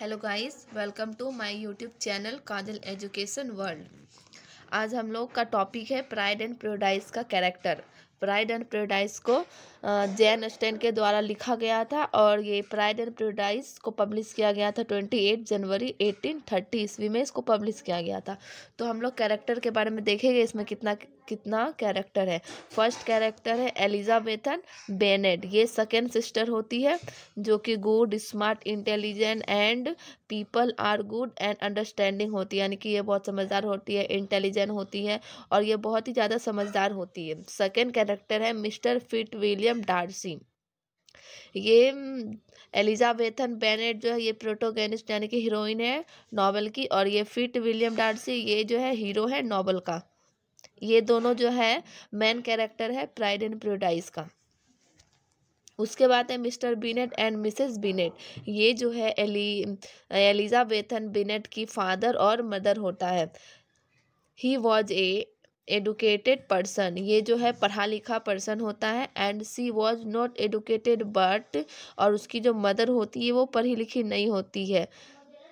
hello guys welcome to my YouTube channel Kajal Education World आज हम लोग का टॉपिक है प्राइड एंड प्रोडाइस का कैरेक्टर प्राइड एंड प्रोडाइस को जैन स्टेन के द्वारा लिखा गया था और ये प्राइड एंड प्रोडाइस को पब्लिश किया गया था ट्वेंटी एट जनवरी एटीन थर्टी ईस्वी में इसको पब्लिश किया गया था तो हम लोग कैरेक्टर के बारे में देखेंगे इसमें कितना कितना कैरेक्टर है फर्स्ट कैरेक्टर है एलिजाबेथन बेनेट ये सेकेंड सिस्टर होती है जो कि good smart intelligent and people are good and understanding होती है यानी कि ये बहुत समझदार होती है इंटेलिजेंट होती है और ये बहुत ही ज़्यादा समझदार होती है सेकेंड कैरेक्टर है मिस्टर फिट विलियम डार्सी ये हम्म, एलिजाबेथन बेनेट जो है ये प्रोटोगेनिस्ट यानी कि हीरोइन है नॉवल की और ये फिट विलियम डार्सी ये जो है हीरो है नॉवल का ये दोनों जो है मेन कैरेक्टर है प्राइड एंड प्रोडाइज का उसके बाद है Mr Bennet and Mrs Bennet ये जो है एली एलिजाबेथन बीनेट बिनेट की फादर और मदर होता है he was a educated person ये जो है पढ़ा लिखा पर्सन होता है and she was not educated but और उसकी जो मदर होती है वो पढ़ी लिखी नहीं होती है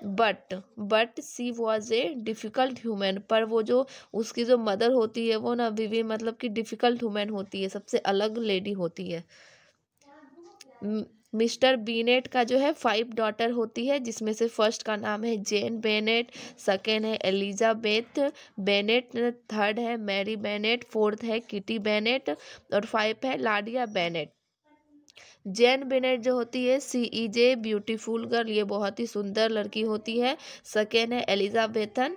but but she was a difficult human पर वो जो उसकी जो मदर होती है वो ना अभी मतलब कि डिफ़िकल्ट ह्यूमन होती है सबसे अलग लेडी होती है मिस्टर बीनेट का जो है फाइव डॉटर होती है जिसमें से फर्स्ट का नाम है जेन बेनेट सेकेंड है एलिजाबेथ बेनेट थर्ड है मैरी बेनेट फोर्थ है किटी बेनेट और फाइव है लाडिया बेनेट जैन बेनेट जो होती है सी ई जे ब्यूटीफुल गर्ल ये बहुत ही सुंदर लड़की होती है सेकेंड है एलिजाबेथन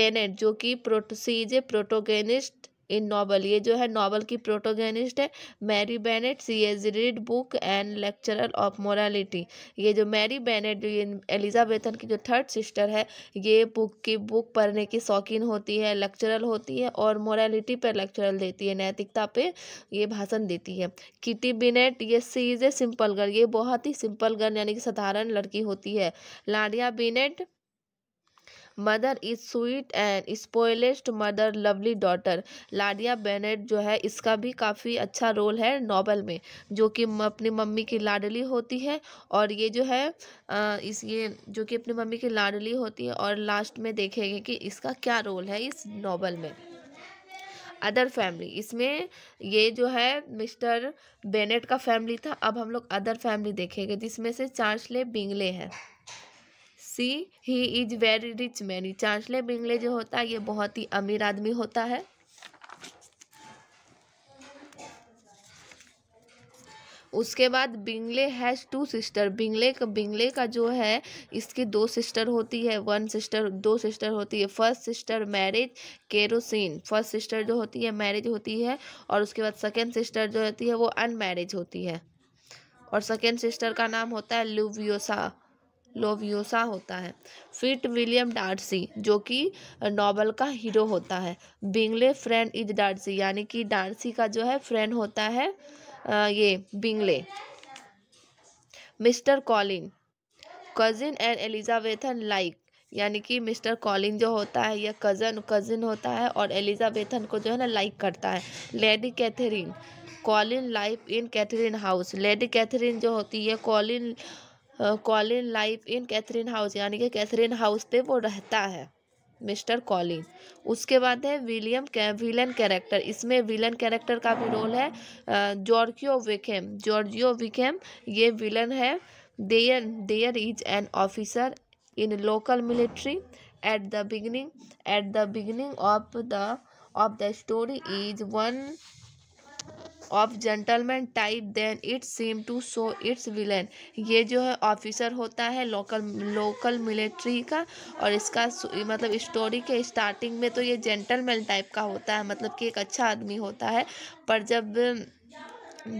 बेनेट जो कि प्रोट सी ई जे प्रोटोगेनिस्ट इन नॉवल ये जो है नॉवल की प्रोटोगेनिस्ट है Mary Bennet she as read book and lecturer of morality ये जो मैरी बेनेट जो ये एलिजाबेथन की जो थर्ड सिस्टर है ये बुक की बुक पढ़ने की शौकीन होती है लेक्चरल होती है और मोरालिटी पर लेक्चरल देती है नैतिकता पे ये भाषण देती है किटी बिनेट ये she is a simple girl ये बहुत ही सिंपल गर्ल यानी कि साधारण लड़की होती है Lydia Bennet mother is sweet and spoiliest mother lovely daughter Lydia Bennet जो है इसका भी काफ़ी अच्छा रोल है नॉवल में जो कि अपनी मम्मी की लाडली होती है और ये जो है इस ये जो कि अपनी मम्मी की लाडली होती है और लास्ट में देखेंगे कि इसका क्या रोल है इस नॉवल में अदर फैमिली इसमें ये जो है मिस्टर बेनेट का फैमिली था अब हम लोग अदर फैमिली देखेंगे जिसमें से चार्सले बिंगले हैं she he is very rich man Charles Bingley जो होता है ये बहुत ही अमीर आदमी होता है उसके बाद Bingley has two sister Bingley का बिंगले का जो है इसकी दो सिस्टर होती है वन सिस्टर दो सिस्टर होती है फर्स्ट सिस्टर मैरिज केरोसिन फर्स्ट सिस्टर जो होती है मैरिज होती है और उसके बाद सेकेंड सिस्टर जो होती है वो अनमैरिज होती है और सेकेंड सिस्टर का नाम होता है लुवियोसा लोवियोसा होता है फिट विलियम डार्सी जो कि नॉवल का हीरो होता है बिंगले फ्रेंड इज डार्सी यानी कि डार्सी का जो है फ्रेंड होता है ये Bingley Mr Collin cousin and Elizabethan like यानी कि मिस्टर कॉलिन जो होता है या कज़न कज़िन होता है और एलिजाबेथन को जो है ना लाइक करता है Lady Catherine Collin life in Catherine house Lady Catherine जो होती है Collin Collin life in Catherine house यानी कि कैथरीन हाउस पे वो रहता है मिस्टर कॉलिन उसके बाद है विलियम विलन कैरेक्टर इसमें विलन कैरेक्टर का भी रोल है जॉर्जियो विकेम जॉर्जियो विकेम ये विलन है there there is an officer in local military at the beginning at the beginning of the of the story is one of gentleman type then it seem to show it's villain ये जो है officer होता है local local military का और इसका मतलब story के स्टार्टिंग में तो ये जेंटलमैन टाइप का होता है मतलब कि एक अच्छा आदमी होता है पर जब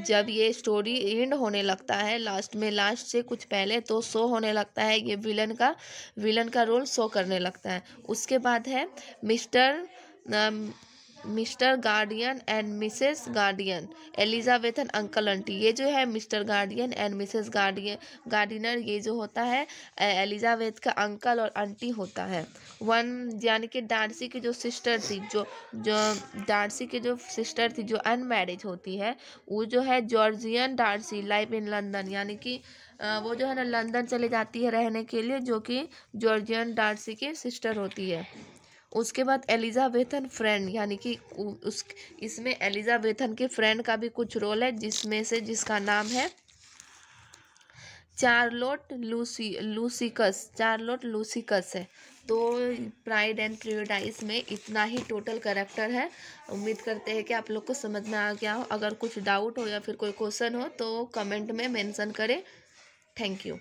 जब ये स्टोरी एंड होने लगता है लास्ट में लास्ट से कुछ पहले तो शो होने लगता है ये विलन का विलन का रोल शो करने लगता है उसके बाद है Mr Mr Guardian and Mrs Guardian Elizabeth and uncle aunty ये जो है Mr Guardian and Mrs Guardian Gardiner ये जो होता है एलिजाबेथ का अंकल और आंटी होता है वन यानी कि डांसी की जो सिस्टर थी जो जो डांसी की जो सिस्टर थी जो अनमैरिज होती है वो जो है Georgian Darcy life in London यानी कि वो जो है ना लंदन चले जाती है रहने के लिए जो कि जॉर्जियन डांसी की सिस्टर होती है उसके बाद एलिजाबेथन फ्रेंड यानी कि उस इसमें एलिजाबेथन के फ्रेंड का भी कुछ रोल है जिसमें से जिसका नाम है Charlotte Lucy Lucas Charlotte Lucas है तो प्राइड एंड प्रियोडाइज में इतना ही टोटल करेक्टर है उम्मीद करते हैं कि आप लोग को समझ में आ गया हो अगर कुछ डाउट हो या फिर कोई क्वेश्चन हो तो कमेंट में मेंशन करें थैंक यू